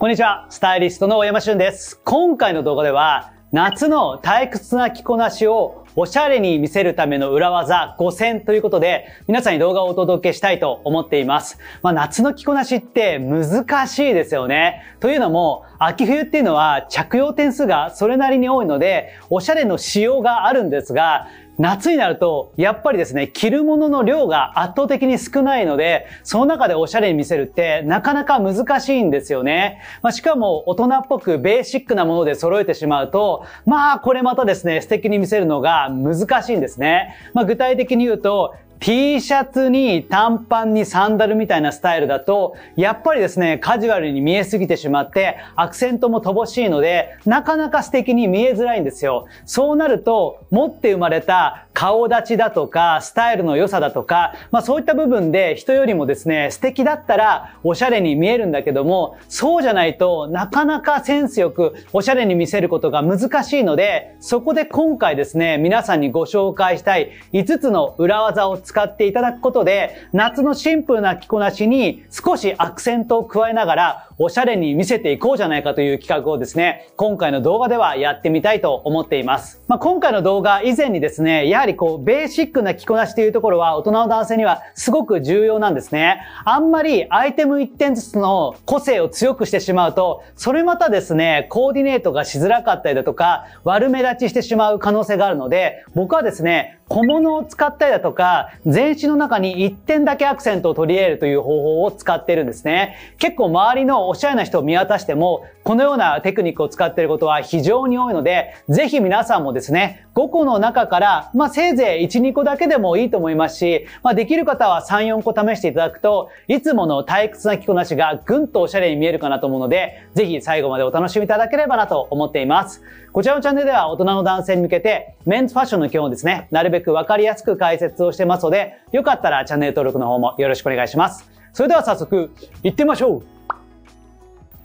こんにちは、スタイリストの大山俊です。今回の動画では、夏の退屈な着こなしをおしゃれに見せるための裏技5選ということで、皆さんに動画をお届けしたいと思っています。まあ、夏の着こなしって難しいですよね。というのも、秋冬っていうのは着用点数がそれなりに多いので、おしゃれの仕様があるんですが、夏になると、やっぱりですね、着るものの量が圧倒的に少ないので、その中でおしゃれに見せるってなかなか難しいんですよね。まあ、しかも大人っぽくベーシックなもので揃えてしまうと、まあこれまたですね、素敵に見せるのが難しいんですね。まあ、具体的に言うと、T シャツに短パンにサンダルみたいなスタイルだと、やっぱりですね、カジュアルに見えすぎてしまって、アクセントも乏しいので、なかなか素敵に見えづらいんですよ。そうなると、持って生まれた顔立ちだとか、スタイルの良さだとか、まあそういった部分で人よりもですね、素敵だったらおしゃれに見えるんだけども、そうじゃないとなかなかセンスよくおしゃれに見せることが難しいので、そこで今回ですね、皆さんにご紹介したい5つの裏技を使使っていただくことで、夏のシンプルな着こなしに少しアクセントを加えながら、おしゃれに見せていこうじゃないかという企画をですね、今回の動画ではやってみたいと思っています。まあ、今回の動画以前にですね、やはりこう、ベーシックな着こなしというところは大人の男性にはすごく重要なんですね。あんまりアイテム1点ずつの個性を強くしてしまうと、それまたですね、コーディネートがしづらかったりだとか、悪目立ちしてしまう可能性があるので、僕はですね、小物を使ったりだとか、全身の中に一点だけアクセントを取り入れるという方法を使ってるんですね。結構周りのおしゃれな人を見渡しても、このようなテクニックを使っていることは非常に多いので、ぜひ皆さんもですね、5個の中から、まあ、せいぜい1、2個だけでもいいと思いますし、まあ、できる方は3、4個試していただくと、いつもの退屈な着こなしがぐんとおしゃれに見えるかなと思うので、ぜひ最後までお楽しみいただければなと思っています。こちらのチャンネルでは大人の男性に向けて、メンズファッションの基本をですね、なるべくべく分かりやすく解説をしてますので、よかったらチャンネル登録の方もよろしくお願いします。それでは早速、行ってみましょう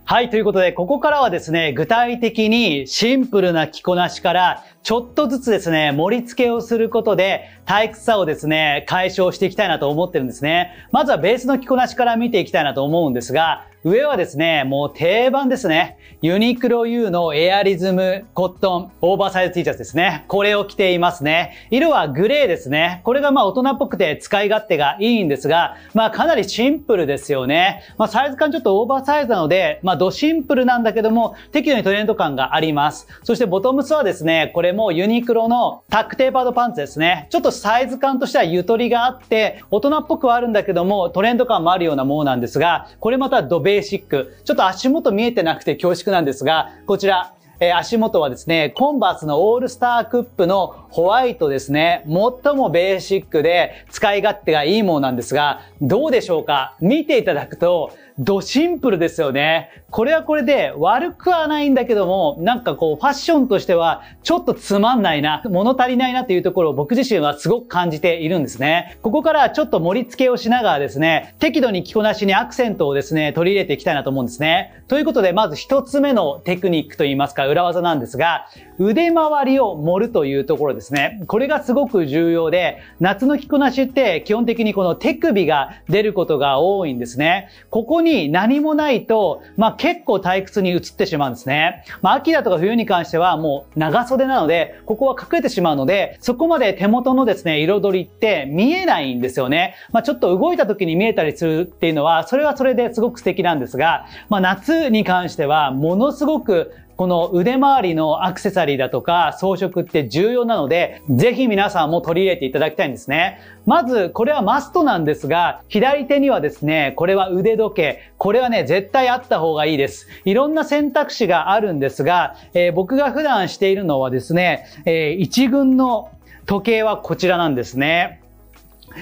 はい、ということで、ここからはですね、具体的にシンプルな着こなしから、ちょっとずつですね、盛り付けをすることで、退屈さをですね、解消していきたいなと思ってるんですね。まずはベースの着こなしから見ていきたいなと思うんですが、上はですね、もう定番ですね。ユニクロ U のエアリズムコットンオーバーサイズ T シャツですね。これを着ていますね。色はグレーですね。これがまあ大人っぽくて使い勝手がいいんですが、まあかなりシンプルですよね。まあサイズ感ちょっとオーバーサイズなので、まあドシンプルなんだけども、適度にトレンド感があります。そしてボトムスはですね、これもユニクロのタックテーパードパンツですね。ちょっとサイズ感としてはゆとりがあって、大人っぽくはあるんだけども、トレンド感もあるようなものなんですが、これまたドベーシック。ちょっと足元見えてなくて恐縮なんですが、こちら、えー、足元はですね、コンバースのオールスタークップのホワイトですね。最もベーシックで使い勝手がいいものなんですが、どうでしょうか見ていただくと、ドシンプルですよね。これはこれで悪くはないんだけども、なんかこうファッションとしてはちょっとつまんないな、物足りないなというところを僕自身はすごく感じているんですね。ここからちょっと盛り付けをしながらですね、適度に着こなしにアクセントをですね、取り入れていきたいなと思うんですね。ということで、まず一つ目のテクニックといいますか、裏技なんですが、腕周りを盛るというところですですね。これがすごく重要で、夏の着こなしって基本的にこの手首が出ることが多いんですね。ここに何もないと、まあ結構退屈に移ってしまうんですね。まあ秋だとか冬に関してはもう長袖なので、ここは隠れてしまうので、そこまで手元のですね、彩りって見えないんですよね。まあちょっと動いた時に見えたりするっていうのは、それはそれですごく素敵なんですが、まあ夏に関してはものすごくこの腕周りのアクセサリーだとか装飾って重要なので、ぜひ皆さんも取り入れていただきたいんですね。まず、これはマストなんですが、左手にはですね、これは腕時計。これはね、絶対あった方がいいです。いろんな選択肢があるんですが、えー、僕が普段しているのはですね、えー、一軍の時計はこちらなんですね。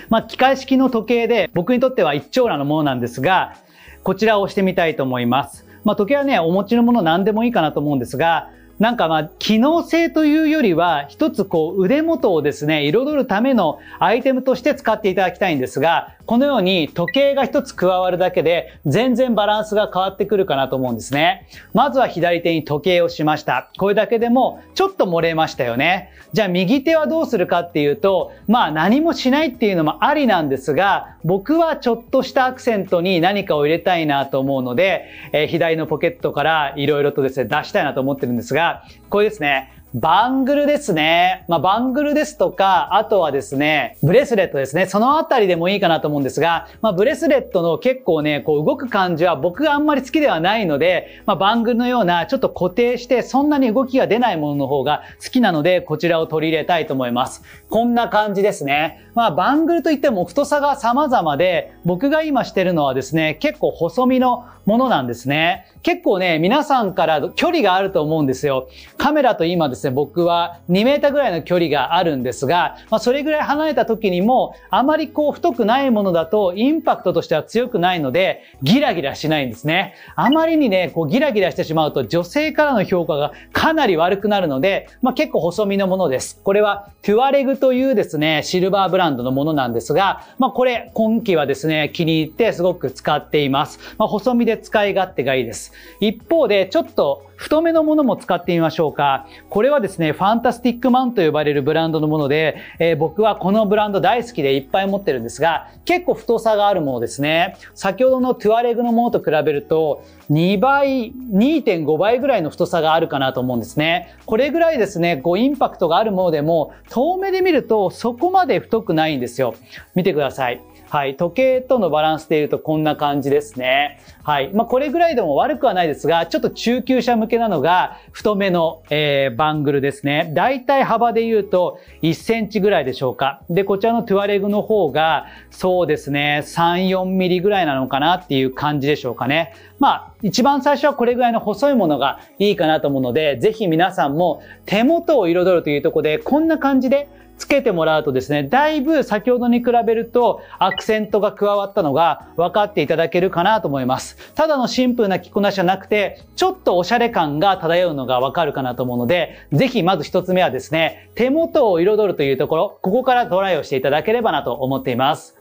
まあ、機械式の時計で僕にとっては一長羅のものなんですが、こちらを押してみたいと思います。まあ、時計はね、お持ちのもの何でもいいかなと思うんですが、なんかまあ、機能性というよりは、一つこう、腕元をですね、彩るためのアイテムとして使っていただきたいんですが、このように時計が一つ加わるだけで全然バランスが変わってくるかなと思うんですね。まずは左手に時計をしました。これだけでもちょっと漏れましたよね。じゃあ右手はどうするかっていうと、まあ何もしないっていうのもありなんですが、僕はちょっとしたアクセントに何かを入れたいなと思うので、えー、左のポケットから色々とですね、出したいなと思ってるんですが、これですね。バングルですね。まあ、バングルですとか、あとはですね、ブレスレットですね。そのあたりでもいいかなと思うんですが、まあ、ブレスレットの結構ね、こう動く感じは僕があんまり好きではないので、まあ、バングルのようなちょっと固定してそんなに動きが出ないものの方が好きなので、こちらを取り入れたいと思います。こんな感じですね。まあ、バングルといっても太さが様々で、僕が今してるのはですね、結構細身のものなんですね。結構ね、皆さんから距離があると思うんですよ。カメラと今ですね、僕は2メーターぐらいの距離があるんですが、まあ、それぐらい離れた時にも、あまりこう太くないものだと、インパクトとしては強くないので、ギラギラしないんですね。あまりにね、こうギラギラしてしまうと、女性からの評価がかなり悪くなるので、まあ、結構細身のものです。これは、トゥアレグというですね、シルバーブランドのものなんですが、まあこれ今季はですね、気に入ってすごく使っています。まあ細身で使い勝手がいいです。一方で、ちょっと太めのものも使ってみましょうか。これはですね、ファンタスティックマンと呼ばれるブランドのもので、えー、僕はこのブランド大好きでいっぱい持ってるんですが、結構太さがあるものですね。先ほどのトゥアレグのものと比べると、2倍、2.5倍ぐらいの太さがあるかなと思うんですね。これぐらいですね、こうインパクトがあるものでも、遠目で見るとそこまで太くないんですよ。見てください。はい、時計とのバランスで言うとこんな感じですね。はい。まあ、これぐらいでも悪くはないですが、ちょっと中級者向けなのが、太めの、えー、バングルですね。だいたい幅で言うと1センチぐらいでしょうか。で、こちらのトゥアレグの方が、そうですね、3、4ミリぐらいなのかなっていう感じでしょうかね。まあ、一番最初はこれぐらいの細いものがいいかなと思うので、ぜひ皆さんも手元を彩るというところで、こんな感じで、つけてもらうとですね、だいぶ先ほどに比べるとアクセントが加わったのが分かっていただけるかなと思います。ただのシンプルな着こなしじゃなくて、ちょっとおしゃれ感が漂うのが分かるかなと思うので、ぜひまず一つ目はですね、手元を彩るというところ、ここからトライをしていただければなと思っています。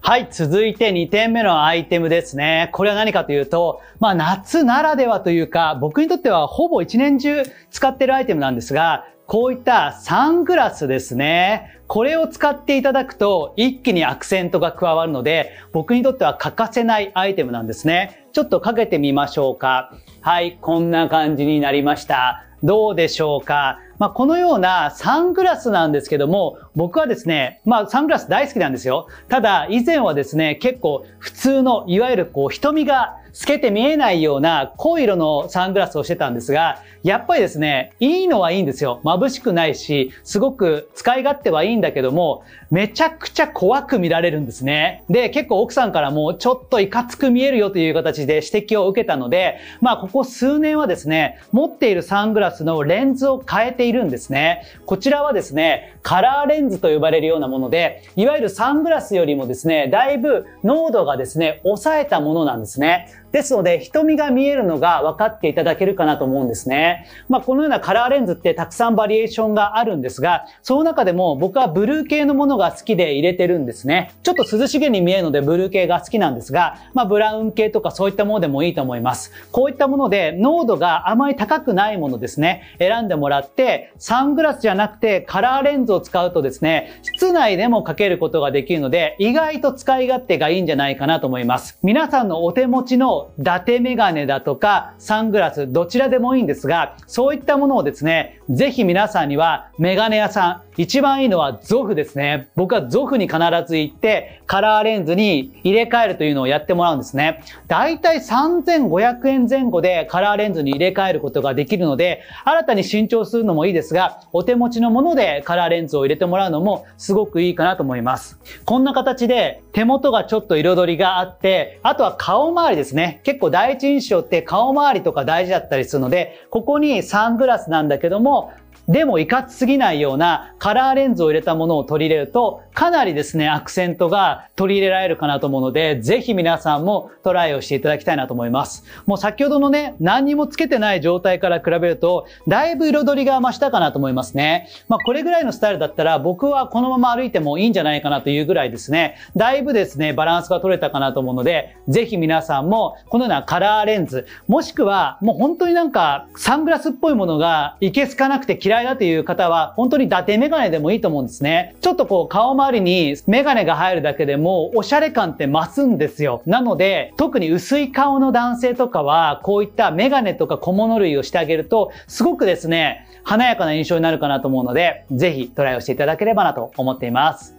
はい、続いて2点目のアイテムですね。これは何かというと、まあ夏ならではというか、僕にとってはほぼ一年中使ってるアイテムなんですが、こういったサングラスですね。これを使っていただくと一気にアクセントが加わるので、僕にとっては欠かせないアイテムなんですね。ちょっとかけてみましょうか。はい、こんな感じになりました。どうでしょうか。まあ、このようなサングラスなんですけども、僕はですね、まあ、サングラス大好きなんですよ。ただ、以前はですね、結構普通の、いわゆるこう、瞳が透けて見えないような濃い色のサングラスをしてたんですが、やっぱりですね、いいのはいいんですよ。眩しくないし、すごく使い勝手はいいんだけども、めちゃくちゃ怖く見られるんですね。で、結構奥さんからもちょっといかつく見えるよという形で指摘を受けたので、まあここ数年はですね、持っているサングラスのレンズを変えているんですね。こちらはですね、カラーレンズと呼ばれるようなもので、いわゆるサングラスよりもですね、だいぶ濃度がですね、抑えたものなんですね。ですので、瞳が見えるのが分かっていただけるかなと思うんですね。まあ、このようなカラーレンズってたくさんバリエーションがあるんですが、その中でも僕はブルー系のものが好きで入れてるんですね。ちょっと涼しげに見えるのでブルー系が好きなんですが、まあ、ブラウン系とかそういったものでもいいと思います。こういったもので、濃度があまり高くないものですね、選んでもらって、サングラスじゃなくてカラーレンズを使うとですね、室内でもかけることができるので、意外と使い勝手がいいんじゃないかなと思います。皆さんのお手持ちの伊達メガネだとか、サングラス、どちらでもいいんですが、そういったものをですね、ぜひ皆さんには、メガネ屋さん、一番いいのはゾフですね。僕はゾフに必ず行って、カラーレンズに入れ替えるというのをやってもらうんですね。だいたい3500円前後でカラーレンズに入れ替えることができるので、新たに新調するのもいいですが、お手持ちのものでカラーレンズを入れてもらうのもすごくいいかなと思います。こんな形で手元がちょっと彩りがあって、あとは顔周りですね。結構第一印象って顔周りとか大事だったりするので、ここにサングラスなんだけども、でもいかつすぎないようなカラーレンズを入れたものを取り入れると、かなりですね、アクセントが取り入れられるかなと思うので、ぜひ皆さんもトライをしていただきたいなと思います。もう先ほどのね、何にもつけてない状態から比べると、だいぶ彩りが増したかなと思いますね。まあ、これぐらいのスタイルだったら、僕はこのまま歩いてもいいんじゃないかなというぐらいですね、だいぶですね、バランスが取れたかなと思うので、ぜひ皆さんも、このようなカラーレンズ、もしくは、もう本当になんか、サングラスっぽいものがいけすかなくて嫌い嫌いだという方は、本当に伊達メガネでもいいと思うんですね。ちょっとこう、顔周りにメガネが入るだけでも、おしゃれ感って増すんですよ。なので、特に薄い顔の男性とかは、こういったメガネとか小物類をしてあげると、すごくですね、華やかな印象になるかなと思うので、ぜひトライをしていただければなと思っています。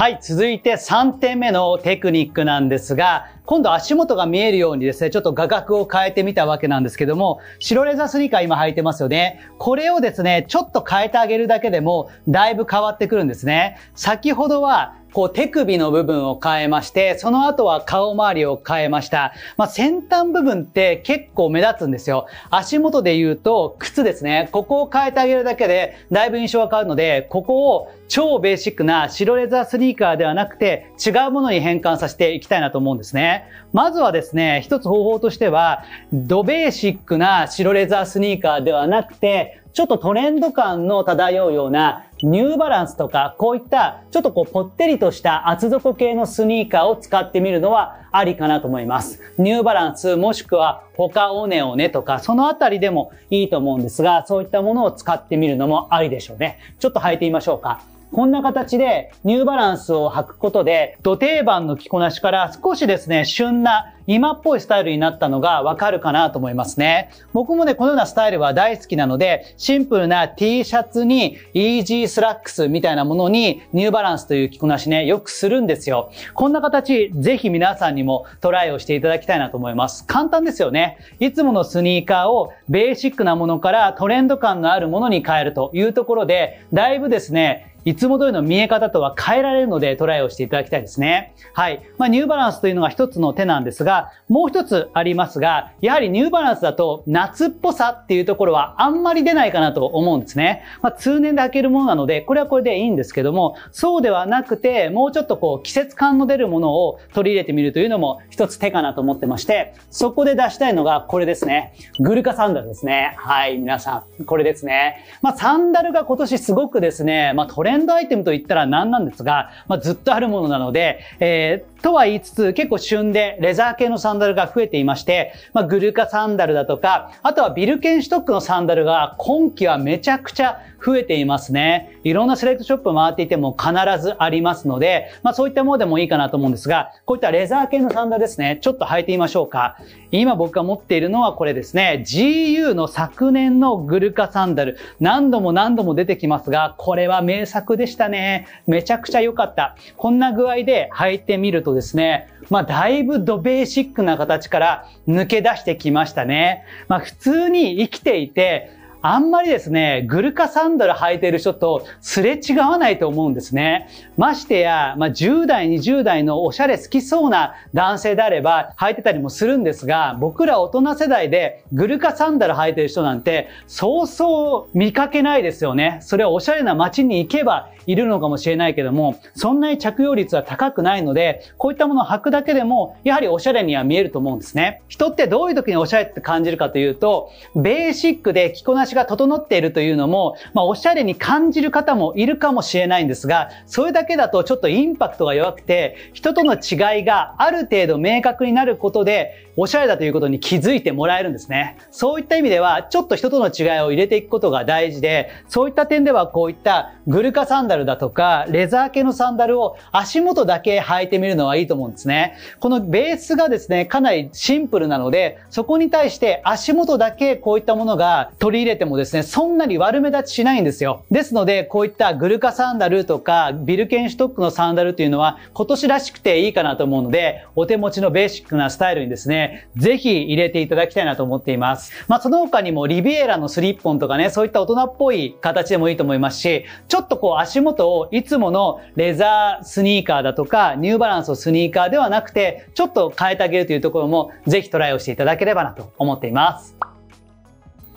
はい、続いて3点目のテクニックなんですが、今度足元が見えるようにですね、ちょっと画角を変えてみたわけなんですけども、白レザースニーカー今履いてますよね。これをですね、ちょっと変えてあげるだけでも、だいぶ変わってくるんですね。先ほどはこう手首の部分を変えまして、その後は顔周りを変えました。まあ、先端部分って結構目立つんですよ。足元で言うと靴ですね。ここを変えてあげるだけでだいぶ印象が変わるので、ここを超ベーシックな白レザースニーカーではなくて違うものに変換させていきたいなと思うんですね。まずはですね、一つ方法としては、ドベーシックな白レザースニーカーではなくて、ちょっとトレンド感の漂うようなニューバランスとか、こういったちょっとこうぽってりとした厚底系のスニーカーを使ってみるのはありかなと思います。ニューバランスもしくは他オネオネとか、そのあたりでもいいと思うんですが、そういったものを使ってみるのもありでしょうね。ちょっと履いてみましょうか。こんな形でニューバランスを履くことで、土定番の着こなしから少しですね、旬な今っぽいスタイルになったのがわかるかなと思いますね。僕もね、このようなスタイルは大好きなので、シンプルな T シャツにイージースラックスみたいなものにニューバランスという着こなしね、よくするんですよ。こんな形、ぜひ皆さんにもトライをしていただきたいなと思います。簡単ですよね。いつものスニーカーをベーシックなものからトレンド感のあるものに変えるというところで、だいぶですね、いつも通りの見え方とは変えられるのでトライをしていただきたいですね。はい。まあ、ニューバランスというのが一つの手なんですが、もう一つありますが、やはりニューバランスだと夏っぽさっていうところはあんまり出ないかなと思うんですね。まあ、通年で履けるものなので、これはこれでいいんですけども、そうではなくて、もうちょっとこう季節感の出るものを取り入れてみるというのも一つ手かなと思ってまして、そこで出したいのがこれですね。グルカサンダルですね。はい、皆さん、これですね。まあ、サンダルが今年すごくですね、まあ、レンドアイテムといったら何なんですが、まあ、ずっとあるものなので、えーとは言いつつ、結構旬でレザー系のサンダルが増えていまして、まあ、グルカサンダルだとか、あとはビルケンシュトックのサンダルが今季はめちゃくちゃ増えていますね。いろんなセレクトショップ回っていても必ずありますので、まあそういったものでもいいかなと思うんですが、こういったレザー系のサンダルですね、ちょっと履いてみましょうか。今僕が持っているのはこれですね、GU の昨年のグルカサンダル。何度も何度も出てきますが、これは名作でしたね。めちゃくちゃ良かった。こんな具合で履いてみるととですね、まあ、だいぶドベーシックな形から抜け出してきましたね。まあ、普通に生きていて、あんまりですね、グルカサンダル履いてる人とすれ違わないと思うんですね。ましてや、まあ、10代、20代のおしゃれ好きそうな男性であれば履いてたりもするんですが、僕ら大人世代でグルカサンダル履いてる人なんて、そうそう見かけないですよね。それはおしゃれな街に行けばいるのかもしれないけども、そんなに着用率は高くないので、こういったものを履くだけでも、やはりおしゃれには見えると思うんですね。人ってどういう時におしゃれって感じるかというと、ベーシックで着こなししが整っているというのも、まあ、おしゃれに感じる方もいるかもしれないんですが、それだけだとちょっとインパクトが弱くて、人との違いがある程度明確になることで、おしゃれだということに気づいてもらえるんですね。そういった意味では、ちょっと人との違いを入れていくことが大事で、そういった点ではこういったグルカサンダルだとか、レザー系のサンダルを足元だけ履いてみるのはいいと思うんですね。このベースがですね、かなりシンプルなので、そこに対して足元だけこういったものが取り入れてもですね、そんなに悪目立ちしないんですよ。ですので、こういったグルカサンダルとか、ビルケンシュトックのサンダルというのは、今年らしくていいかなと思うので、お手持ちのベーシックなスタイルにですね、ぜひ入れていただきたいなと思っています。まあ、その他にもリビエラのスリッポンとかね、そういった大人っぽい形でもいいと思いますし、ちょっとこう足元をいつものレザースニーカーだとか、ニューバランスのスニーカーではなくて、ちょっと変えてあげるというところも、ぜひトライをしていただければなと思っています。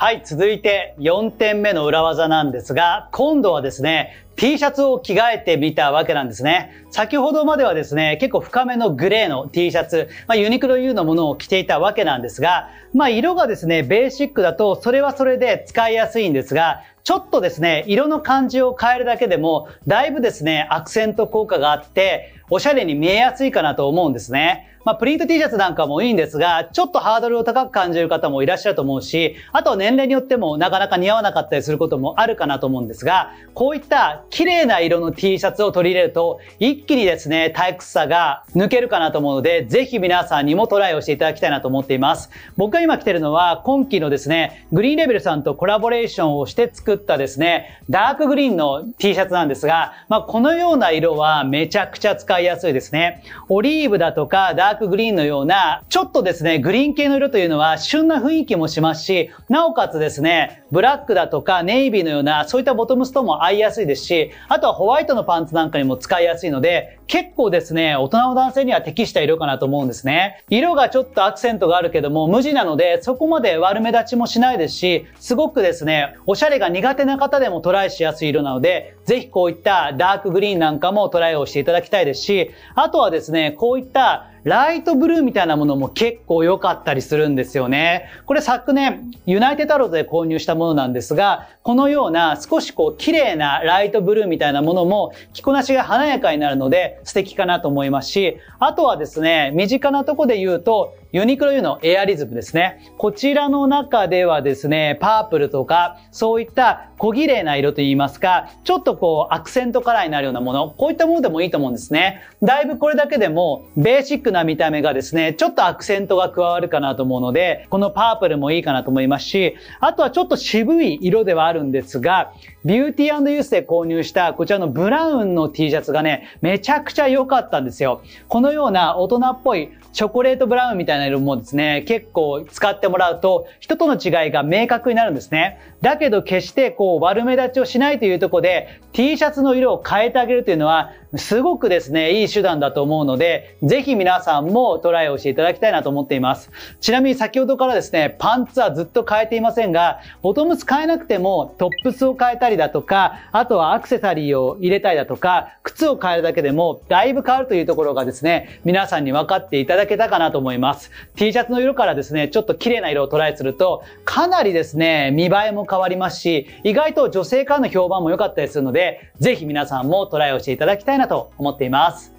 はい、続いて4点目の裏技なんですが、今度はですね、T シャツを着替えてみたわけなんですね。先ほどまではですね、結構深めのグレーの T シャツ、まあ、ユニクロ U のものを着ていたわけなんですが、まあ、色がですね、ベーシックだとそれはそれで使いやすいんですが、ちょっとですね、色の感じを変えるだけでも、だいぶですね、アクセント効果があって、おしゃれに見えやすいかなと思うんですね。まあ、プリント T シャツなんかもいいんですが、ちょっとハードルを高く感じる方もいらっしゃると思うし、あと年齢によってもなかなか似合わなかったりすることもあるかなと思うんですが、こういった綺麗な色の T シャツを取り入れると、一気にですね、退屈さが抜けるかなと思うので、ぜひ皆さんにもトライをしていただきたいなと思っています。僕が今着てるのは、今期のですね、グリーンレベルさんとコラボレーションをして作ったですね、ダークグリーンの T シャツなんですが、まあ、このような色はめちゃくちゃ使いやすいですね。オリーブだとか、ダーダークグリーンのような、ちょっとですね、グリーン系の色というのは旬な雰囲気もしますし、なおかつですね、ブラックだとかネイビーのような、そういったボトムスとも合いやすいですし、あとはホワイトのパンツなんかにも使いやすいので、結構ですね、大人の男性には適した色かなと思うんですね。色がちょっとアクセントがあるけども、無地なので、そこまで悪目立ちもしないですし、すごくですね、おしゃれが苦手な方でもトライしやすい色なので、ぜひこういったダークグリーンなんかもトライをしていただきたいですし、あとはですね、こういったライトブルーみたいなものも結構良かったりするんですよね。これ昨年、ユナイテッドロードで購入したものなんですが、このような少しこう綺麗なライトブルーみたいなものも着こなしが華やかになるので素敵かなと思いますし、あとはですね、身近なとこで言うと、ユニクロ U のエアリズムですね。こちらの中ではですね、パープルとか、そういった小綺麗な色といいますか、ちょっとこうアクセントカラーになるようなもの、こういったものでもいいと思うんですね。だいぶこれだけでも、ベーシックな見た目がですね、ちょっとアクセントが加わるかなと思うので、このパープルもいいかなと思いますし、あとはちょっと渋い色ではあるんですが、ビューティーユースで購入したこちらのブラウンの T シャツがね、めちゃくちゃ良かったんですよ。このような大人っぽいチョコレートブラウンみたいな色もですね、結構使ってもらうと、人との違いが明確になるんですね。だけど決してこう悪目立ちをしないというところで、T シャツの色を変えてあげるというのは、すごくですね、いい手段だと思うので、ぜひ皆さんもトライをしていただきたいなと思っています。ちなみに先ほどからですね、パンツはずっと変えていませんが、ボトムス変えなくてもトップスを変えたりだとか、あとはアクセサリーを入れたりだとか、靴を変えるだけでもだいぶ変わるというところがですね、皆さんに分かっていただけたかなと思います。T シャツの色からですね、ちょっと綺麗な色をトライすると、かなりですね、見栄えも変わりますし、意外と女性からの評判も良かったりするので、ぜひ皆さんもトライをしていただきたいなと思っています。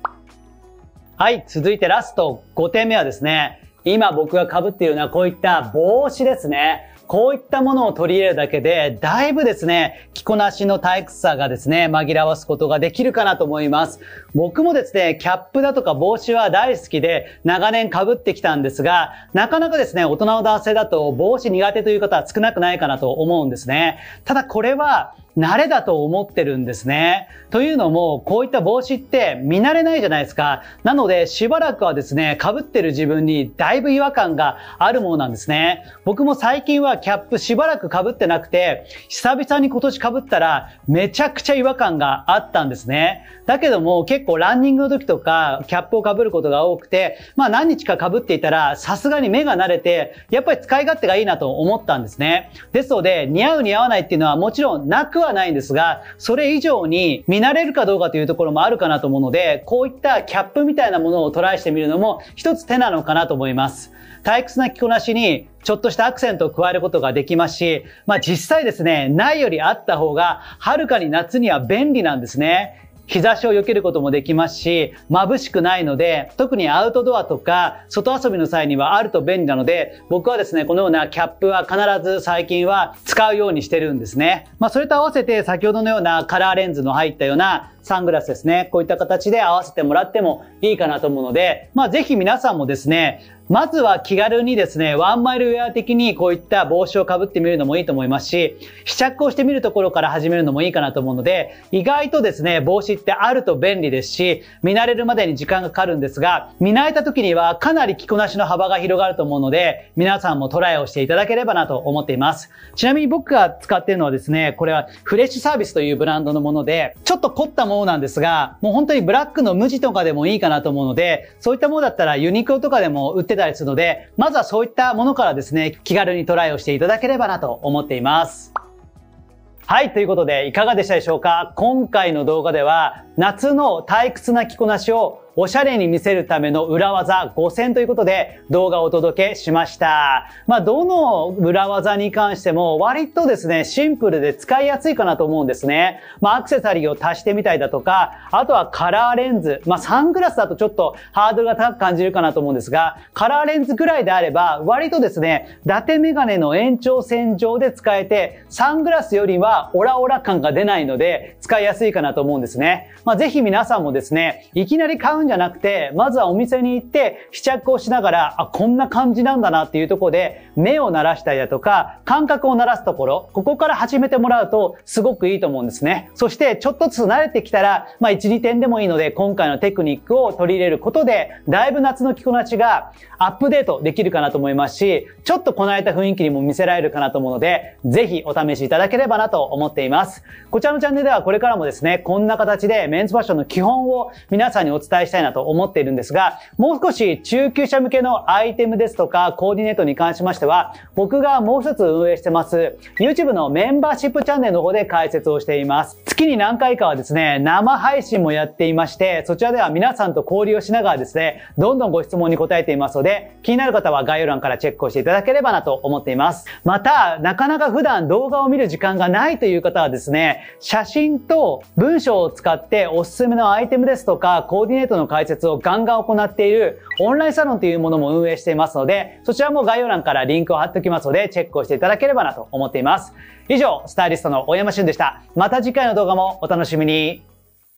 はい、続いてラスト5点目はですね、今僕が被っているのはこういった帽子ですね。こういったものを取り入れるだけで、だいぶですね、着こなしの退屈さがですね、紛らわすことができるかなと思います。僕もですね、キャップだとか帽子は大好きで、長年被ってきたんですが、なかなかですね、大人の男性だと帽子苦手という方は少なくないかなと思うんですね。ただこれは、慣れだと思ってるんですね。というのも、こういった帽子って見慣れないじゃないですか。なので、しばらくはですね、被ってる自分にだいぶ違和感があるものなんですね。僕も最近はキャップしばらく被ってなくて、久々に今年被ったら、めちゃくちゃ違和感があったんですね。だけども、結構ランニングの時とか、キャップを被ることが多くて、まあ何日か被っていたら、さすがに目が慣れて、やっぱり使い勝手がいいなと思ったんですね。ですので、似合う似合わないっていうのはもちろんなくではないんですが、それ以上に見慣れるかどうかというところもあるかなと思うので、こういったキャップみたいなものをトライしてみるのも一つ手なのかなと思います。退屈な着こなしにちょっとしたアクセントを加えることができますし、まあ実際ですね、ないよりあった方が、はるかに夏には便利なんですね。日差しを避けることもできますし、眩しくないので、特にアウトドアとか、外遊びの際にはあると便利なので、僕はですね、このようなキャップは必ず最近は使うようにしてるんですね。まあ、それと合わせて先ほどのようなカラーレンズの入ったようなサングラスですね。こういった形で合わせてもらってもいいかなと思うので、まあ、ぜひ皆さんもですね、まずは気軽にですね、ワンマイルウェア的にこういった帽子をかぶってみるのもいいと思いますし、試着をしてみるところから始めるのもいいかなと思うので、意外とですね、帽子ってあると便利ですし、見慣れるまでに時間がかかるんですが、見慣れた時にはかなり着こなしの幅が広がると思うので、皆さんもトライをしていただければなと思っています。ちなみに僕が使っているのはですね、これはフレッシュサービスというブランドのもので、ちょっと凝ったものなんですが、もう本当にブラックの無地とかでもいいかなと思うので、そういったものだったらユニクロとかでも売ってたたりするので、まずはそういったものからですね、気軽にトライをしていただければなと思っています。はい、ということでいかがでしたでしょうか今回の動画では夏の退屈な着こなしをおしゃれに見せるための裏技5選ということで動画をお届けしました。まあ、どの裏技に関しても割とですね、シンプルで使いやすいかなと思うんですね。まあ、アクセサリーを足してみたりだとか、あとはカラーレンズ。まあ、サングラスだとちょっとハードルが高く感じるかなと思うんですが、カラーレンズぐらいであれば割とですね、伊達メガネの延長線上で使えて、サングラスよりはオラオラ感が出ないので使いやすいかなと思うんですね。まあ、ぜひ皆さんもですね、いきなり買ううんじゃなくて、まずはお店に行って試着をしながら、あ、こんな感じなんだなっていうところで、目を鳴らしたりだとか、感覚を鳴らすところ、ここから始めてもらうとすごくいいと思うんですね。そして、ちょっとずつ慣れてきたら、まあ1、2点でもいいので、今回のテクニックを取り入れることで、だいぶ夏の着こなしがアップデートできるかなと思いますし、ちょっとこないた雰囲気にも見せられるかなと思うので、ぜひお試しいただければなと思っています。こちらのチャンネルではこれからもですね、こんな形でメンズファッションの基本を皆さんにお伝えしてしたいなと思っているんですが、もう少し中級者向けのアイテムですとかコーディネートに関しましては、僕がもう一つ運営してます、YouTube のメンバーシップチャンネルの方で解説をしています。月に何回かはですね、生配信もやっていまして、そちらでは皆さんと交流をしながらですね、どんどんご質問に答えていますので、気になる方は概要欄からチェックをしていただければなと思っています。また、なかなか普段動画を見る時間がないという方はですね、写真と文章を使っておすすめのアイテムですとか、コーディネートのの解説をガンガン行っているオンラインサロンというものも運営していますので、そちらも概要欄からリンクを貼っておきますので、チェックをしていただければなと思っています。以上、スタイリストの大山俊でした。また次回の動画もお楽しみに。